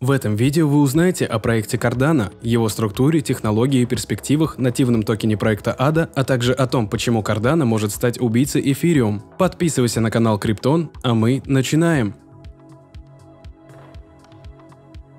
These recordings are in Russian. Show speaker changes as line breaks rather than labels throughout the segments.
В этом видео вы узнаете о проекте Cardano, его структуре, технологии и перспективах, нативном токене проекта ADA, а также о том, почему Cardano может стать убийцей Ethereum. Подписывайся на канал Криптон, а мы начинаем!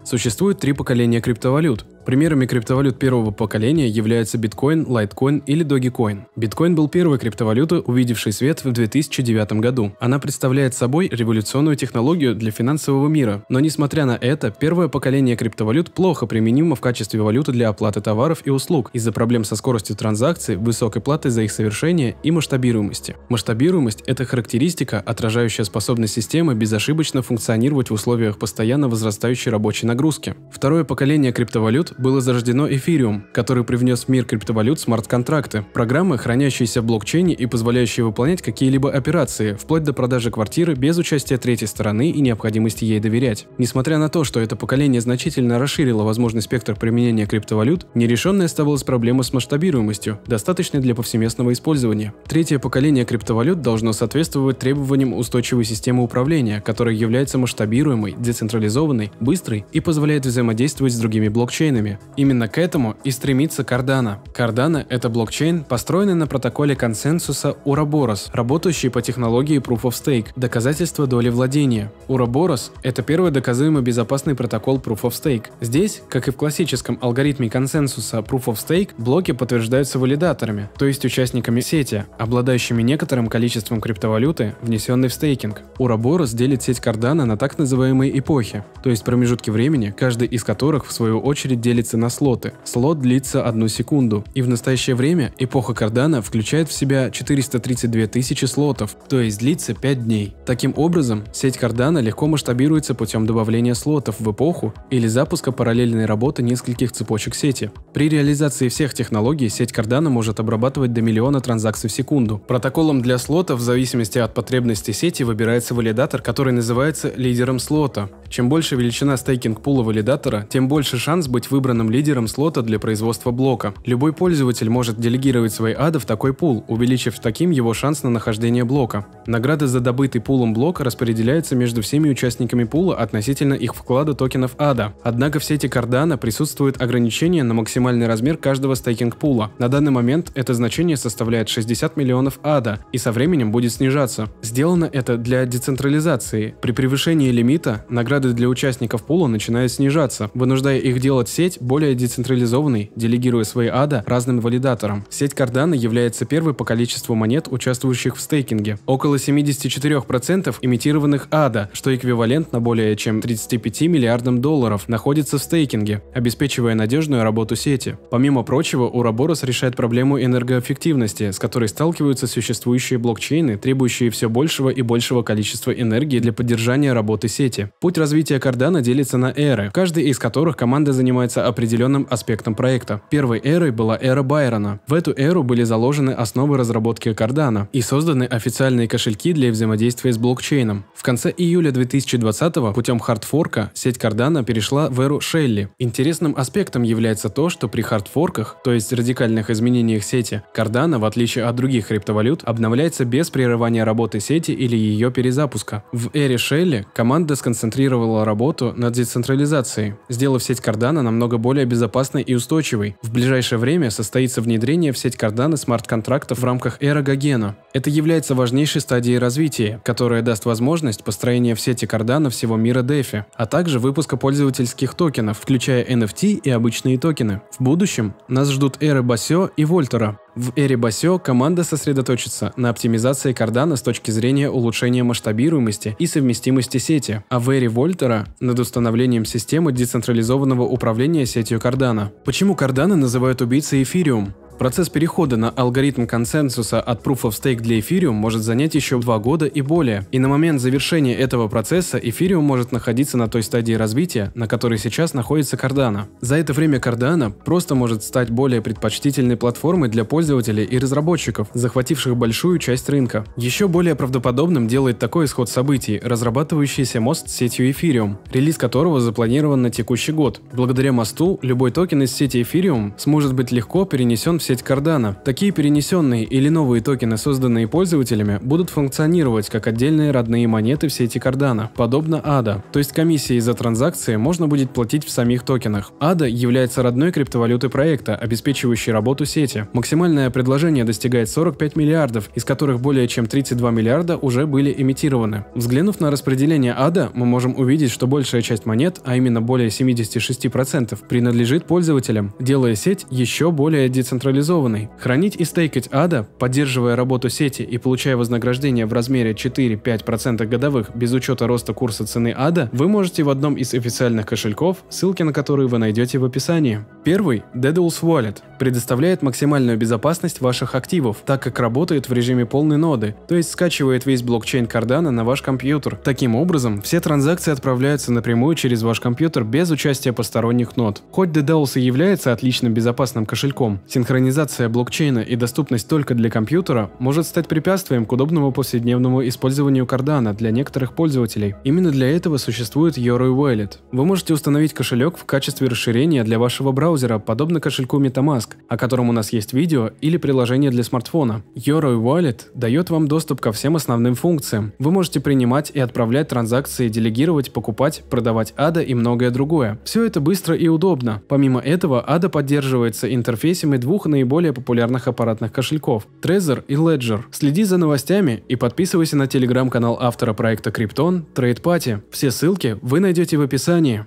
Существует три поколения криптовалют. Примерами криптовалют первого поколения являются биткоин, лайткоин или догикоин. Биткоин был первой криптовалютой, увидевшей свет в 2009 году. Она представляет собой революционную технологию для финансового мира, но несмотря на это, первое поколение криптовалют плохо применимо в качестве валюты для оплаты товаров и услуг из-за проблем со скоростью транзакций, высокой платы за их совершение и масштабируемости. Масштабируемость – это характеристика, отражающая способность системы безошибочно функционировать в условиях постоянно возрастающей рабочей нагрузки. Второе поколение криптовалют было зарождено эфириум, который привнес в мир криптовалют смарт-контракты, программы, хранящиеся в блокчейне и позволяющие выполнять какие-либо операции, вплоть до продажи квартиры без участия третьей стороны и необходимости ей доверять. Несмотря на то, что это поколение значительно расширило возможный спектр применения криптовалют, нерешенной оставалась проблема с масштабируемостью, достаточной для повсеместного использования. Третье поколение криптовалют должно соответствовать требованиям устойчивой системы управления, которая является масштабируемой, децентрализованной, быстрой и позволяет взаимодействовать с другими блокчейнами эффективными. Именно к этому и стремится Cardano. Cardano – это блокчейн, построенный на протоколе консенсуса Уроборос, работающий по технологии Proof of Stake – доказательство доли владения. Уроборос – это первый доказуемый безопасный протокол Proof of Stake. Здесь, как и в классическом алгоритме консенсуса Proof of Stake, блоки подтверждаются валидаторами, то есть участниками сети, обладающими некоторым количеством криптовалюты, внесенной в стейкинг. Уроборос делит сеть Cardano на так называемые эпохи, то есть промежутки времени, каждый из которых в свою очередь делится на слоты. Слот длится одну секунду, и в настоящее время эпоха кардана включает в себя 432 тысячи слотов, то есть длится 5 дней. Таким образом, сеть кардана легко масштабируется путем добавления слотов в эпоху или запуска параллельной работы нескольких цепочек сети. При реализации всех технологий сеть кардана может обрабатывать до миллиона транзакций в секунду. Протоколом для слотов, в зависимости от потребности сети выбирается валидатор, который называется лидером слота. Чем больше величина стейкинг-пула валидатора, тем больше шанс быть выбранным выбранным лидером слота для производства блока. Любой пользователь может делегировать свои ады в такой пул, увеличив таким его шанс на нахождение блока. Награды за добытый пулом блок распределяются между всеми участниками пула относительно их вклада токенов ада. Однако в сети Cardano присутствует ограничение на максимальный размер каждого стейкинг-пула. На данный момент это значение составляет 60 миллионов ада и со временем будет снижаться. Сделано это для децентрализации. При превышении лимита награды для участников пула начинают снижаться, вынуждая их делать сеть сеть более децентрализованной, делегируя свои ADA разным валидаторам. Сеть Cardano является первой по количеству монет, участвующих в стейкинге. Около 74% имитированных ADA, что эквивалентно более чем 35 миллиардам долларов, находится в стейкинге, обеспечивая надежную работу сети. Помимо прочего, Ураборос решает проблему энергоэффективности, с которой сталкиваются существующие блокчейны, требующие все большего и большего количества энергии для поддержания работы сети. Путь развития Cardano делится на эры, в из которых команда занимается является определенным аспектом проекта. Первой эрой была эра Байрона. В эту эру были заложены основы разработки Cardano и созданы официальные кошельки для взаимодействия с блокчейном. В конце июля 2020 года путем хардфорка сеть Cardano перешла в эру Шелли. Интересным аспектом является то, что при хардфорках, то есть радикальных изменениях сети, Cardano, в отличие от других криптовалют, обновляется без прерывания работы сети или ее перезапуска. В эре Шелли команда сконцентрировала работу над децентрализацией, сделав сеть Cardano намного намного более безопасной и устойчивой. В ближайшее время состоится внедрение в сеть Cardano смарт-контрактов в рамках эры Гогена. Это является важнейшей стадией развития, которая даст возможность построения в сети Cardano всего мира DeFi, а также выпуска пользовательских токенов, включая NFT и обычные токены. В будущем нас ждут эры Басё и Вольтера, в Эребасео команда сосредоточится на оптимизации кардана с точки зрения улучшения масштабируемости и совместимости сети, а в Эре Вольтера – над установлением системы децентрализованного управления сетью кардана. Почему карданы называют убийцей эфириум? Процесс перехода на алгоритм консенсуса от Proof of Stake для Ethereum может занять еще два года и более, и на момент завершения этого процесса Ethereum может находиться на той стадии развития, на которой сейчас находится Cardano. За это время Cardano просто может стать более предпочтительной платформой для пользователей и разработчиков, захвативших большую часть рынка. Еще более правдоподобным делает такой исход событий, разрабатывающийся мост с сетью Ethereum, релиз которого запланирован на текущий год. Благодаря мосту любой токен из сети Ethereum сможет быть легко перенесен в сеть сеть Cardano. Такие перенесенные или новые токены, созданные пользователями, будут функционировать как отдельные родные монеты в сети Cardano, подобно ADA, то есть комиссии за транзакции можно будет платить в самих токенах. ADA является родной криптовалютой проекта, обеспечивающей работу сети. Максимальное предложение достигает 45 миллиардов, из которых более чем 32 миллиарда уже были имитированы. Взглянув на распределение ADA, мы можем увидеть, что большая часть монет, а именно более 76%, принадлежит пользователям, делая сеть еще более децентрализованной цивилизованный. Хранить и стейкать ада, поддерживая работу сети и получая вознаграждение в размере 4-5% годовых без учета роста курса цены ада, вы можете в одном из официальных кошельков, ссылки на которые вы найдете в описании. Первый – Dedalus Wallet, предоставляет максимальную безопасность ваших активов, так как работает в режиме полной ноды, то есть скачивает весь блокчейн Кардана на ваш компьютер. Таким образом, все транзакции отправляются напрямую через ваш компьютер без участия посторонних нод. Хоть DDoS и является отличным безопасным кошельком, синхронизация популяризация блокчейна и доступность только для компьютера может стать препятствием к удобному повседневному использованию кардана для некоторых пользователей. Именно для этого существует Yoroi Wallet. Вы можете установить кошелек в качестве расширения для вашего браузера, подобно кошельку MetaMask, о котором у нас есть видео или приложение для смартфона. Yoroi Wallet дает вам доступ ко всем основным функциям. Вы можете принимать и отправлять транзакции, делегировать, покупать, продавать ADA и многое другое. Все это быстро и удобно. Помимо этого, ADA поддерживается интерфейсами двух наиболее популярных аппаратных кошельков – Trezor и Ledger. Следи за новостями и подписывайся на телеграм-канал автора проекта Криптон Trade Party. Все ссылки вы найдете в описании.